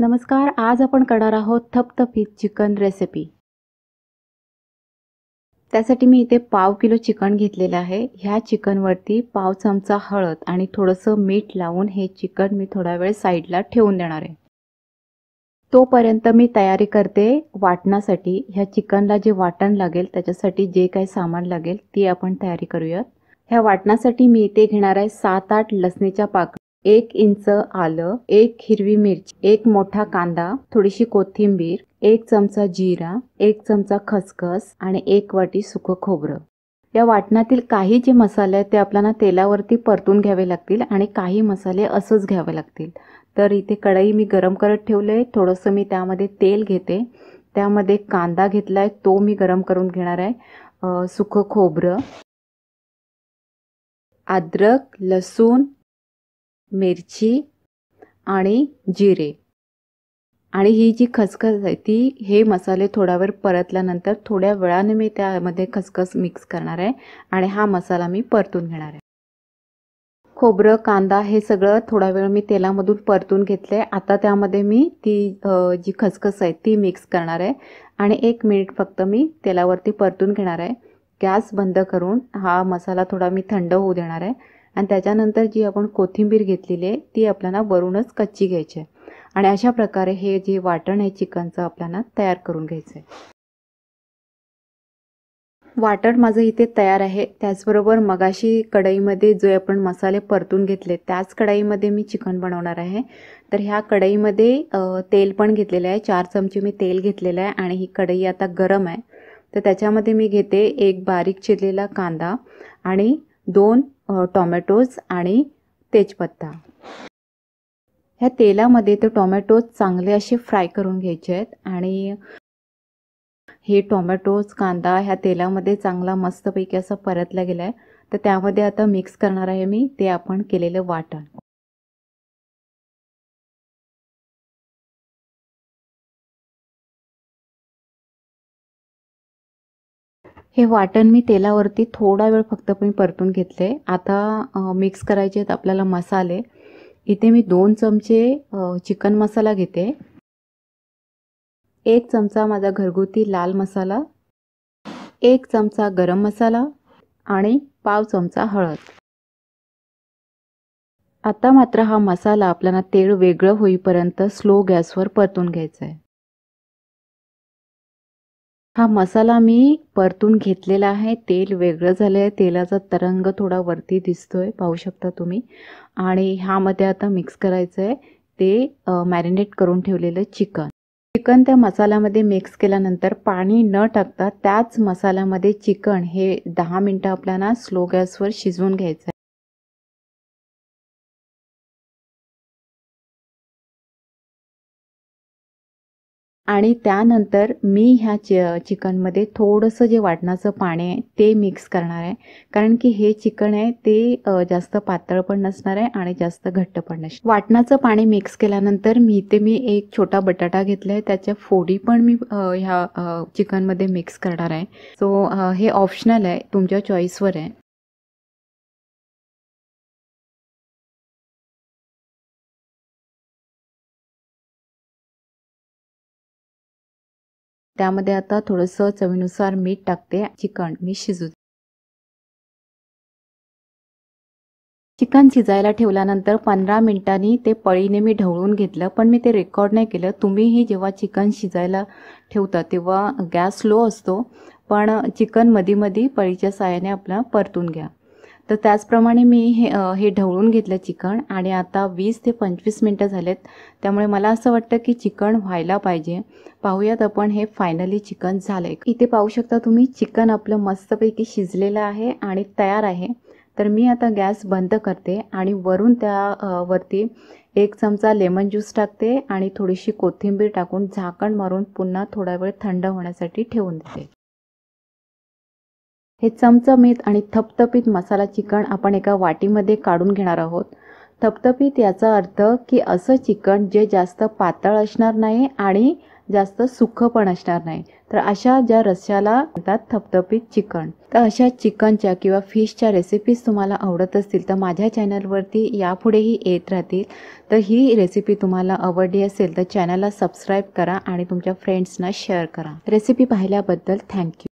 नमस्कार आज आपण करणार आहोत थपथपीत चिकन रेसिपी त्यासाठी मी इथे पाव किलो चिकन घेतलेलं आहे ह्या चिकनवरती पाव चमचा हळद आणि थोडंसं मीठ लावून हे चिकन मी थोडा वेळ साईडला ठेवून देणार आहे तोपर्यंत मी तयारी करते वाटणासाठी ह्या चिकनला जे वाटण लागेल त्याच्यासाठी जे काही सामान लागेल ती आपण तयारी करूयात ह्या वाटणासाठी मी इथे घेणार आहे सात आठ लसणीच्या पाक एक इंच आलं एक हिरवी मिरची एक मोठा कांदा थोडीशी कोथिंबीर एक चमचा जिरा एक चमचा खसखस आणि एक वाटी सुख खोबरं या वाटणातील काही जे मसाले आहेत ते आपल्याला तेलावरती परतून घ्यावे लागतील आणि काही मसाले असंच घ्यावे लागतील तर इथे कढई मी गरम करत आहे थोडंसं मी त्यामध्ये तेल घेते त्यामध्ये कांदा घेतला आहे तो मी गरम करून घेणार आहे सुकं खोबरं अद्रक लसूण मिरची आणि जिरे आणि ही जी खसखस आहे ती हे मसाले थोडा वेळ परतल्यानंतर थोड्या वेळाने मी त्यामध्ये खसखस मिक्स करणार आहे आणि हा मसाला मी परतून घेणार आहे खोबरं कांदा हे सगळं थोडा वेळ मी तेलामधून परतून घेतलं आहे आता त्यामध्ये मी ती जी खसखस आहे ती मिक्स करणार आहे आणि एक मिनिट फक्त मी तेलावरती परतून घेणार आहे गॅस बंद करून हा मसाला थोडा मी थंड होऊ देणार आहे आणि त्याच्यानंतर जी आपण कोथिंबीर घेतलेली आहे ती आपल्याला वरूनच कच्ची घ्यायची आहे आणि अशा प्रकारे हे जे वाटण आहे चिकनचं आपल्याला तयार करून घ्यायचं आहे वाटण माझं इथे तयार आहे त्याचबरोबर मगाशी कढईमध्ये जे आपण मसाले परतून घेतले त्याच कढईमध्ये मी चिकन बनवणार आहे तर ह्या कढईमध्ये तेल पण घेतलेलं आहे चार चमचे मी तेल घेतलेलं आहे आणि ही कढई आता गरम आहे तर त्याच्यामध्ये मी घेते एक बारीक चिरलेला कांदा आणि दोन टॉमॅटोज आणि तेजपत्ता ह्या तेलामध्ये ते टॉमॅटोज चांगले असे फ्राय करून घ्यायचे आहेत आणि हे टोमॅटोज कांदा ह्या तेलामध्ये चांगला मस्तपैकी असं परतला गेला आहे तर त्यामध्ये आता मिक्स करणार आहे मी ते आपण केलेलं वाटण हे वाटण मी तेलावरती थोडा वेळ फक्त पण परतून घेतले आता मिक्स करायचे आहेत आपल्याला मसाले इथे मी दोन चमचे चिकन मसाला घेते एक चमचा माझा घरगुती लाल मसाला एक चमचा गरम मसाला आणि पाव चमचा हळद आता मात्र हा मसाला आपल्याला तेल वेगळं होईपर्यंत स्लो गॅसवर परतून घ्यायचा आहे हा मसाला मी परतून घेतलेला आहे तेल वेगळं झालं आहे तेलाचा तरंग थोडा वरती दिसतो आहे पाहू शकता तुम्ही आणि ह्यामध्ये आता मिक्स करायचं आहे ते मॅरिनेट करून ठेवलेलं चिकन चिकन त्या मसाल्यामध्ये मिक्स केल्यानंतर पाणी न टाकता त्याच मसाल्यामध्ये चिकन हे दहा मिनटं आपल्याला स्लो गॅसवर शिजवून घ्यायचं आहे आणि त्यानंतर मी ह्या चि चिकनमध्ये थोडंसं जे वाटणाचं पाणी आहे ते मिक्स करणार आहे कारण की हे चिकन आहे ते जास्त पातळ पण नसणार आहे आणि जास्त घट्ट पण नसणार वाटणाचं पाणी मिक्स केल्यानंतर मी ते मी एक छोटा बटाटा घेतला आहे त्याच्या फोडी पण मी ह्या चिकनमध्ये मिक्स करणार आहे सो हे ऑप्शनल आहे तुमच्या चॉईसवर आहे त्यामध्ये आता थोडंसं चवीनुसार मीठ टाकते चिकन मी शिजू चिकन शिजायला ठेवल्यानंतर पंधरा मिनिटांनी ते पळीने मी ढवळून घेतलं पण मी ते रेकॉर्ड नाही केलं तुम्हीही जेव्हा चिकन शिजायला ठेवता तेव्हा गॅस स्लो असतो पण चिकन मधीमधी पळीच्या साहाय्याने आपला परतून घ्या तर त्याचप्रमाणे मी हे हे ढवळून घेतलं चिकन आणि आता वीस ते पंचवीस मिनटं झालेत त्यामुळे मला असं वाटतं की चिकन व्हायला पाहिजे पाहूयात आपण हे फायनली चिकन झालं आहे इथे पाहू शकता तुम्ही चिकन आपलं मस्तपैकी शिजलेलं आहे आणि तयार आहे तर मी आता गॅस बंद करते आणि वरून त्या वरती एक चमचा लेमन ज्यूस टाकते आणि थोडीशी कोथिंबीर टाकून झाकण मारून पुन्हा थोडा वेळ थंड होण्यासाठी ठेवून देते हे चमचमीत आणि थपथपीत मसाला चिकन आपण एका वाटीमध्ये काढून घेणार आहोत थपथपीत याचा अर्थ की असं चिकन जे जास्त पातळ असणार नाही आणि जास्त सुख पण असणार नाही तर अशा ज्या रस्याला म्हणतात थपथपीत चिकन तर अशा चिकनच्या किंवा फिशच्या रेसिपीज तुम्हाला आवडत असतील तर माझ्या चॅनलवरती यापुढेही येत राहतील तर ही रेसिपी तुम्हाला आवडली असेल तर चॅनलला सबस्क्राईब करा आणि तुमच्या फ्रेंड्सना शेअर करा रेसिपी पाहिल्याबद्दल थँक्यू